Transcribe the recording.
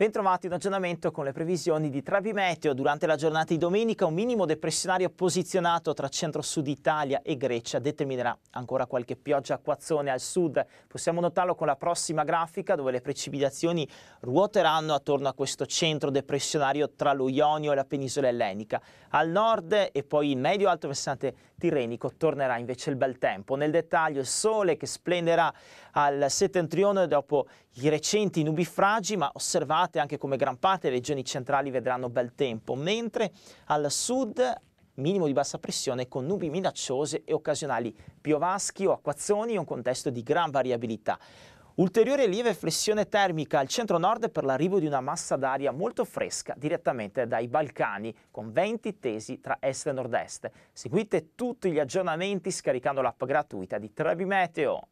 Bentrovati in aggiornamento con le previsioni di Trabi Meteo. Durante la giornata di domenica un minimo depressionario posizionato tra centro-sud Italia e Grecia determinerà ancora qualche pioggia acquazzone al sud. Possiamo notarlo con la prossima grafica dove le precipitazioni ruoteranno attorno a questo centro depressionario tra lo Ionio e la penisola ellenica. Al nord e poi in medio-alto versante tirrenico tornerà invece il bel tempo. Nel dettaglio il sole che splenderà al settentrione dopo i recenti nubifragi ma osservate estate, anche come gran parte, le regioni centrali vedranno bel tempo, mentre al sud minimo di bassa pressione con nubi minacciose e occasionali piovaschi o acquazzoni in un contesto di gran variabilità. Ulteriore lieve flessione termica al centro-nord per l'arrivo di una massa d'aria molto fresca direttamente dai Balcani, con venti tesi tra est e nord-est. Seguite tutti gli aggiornamenti scaricando l'app gratuita di Trebi Meteo.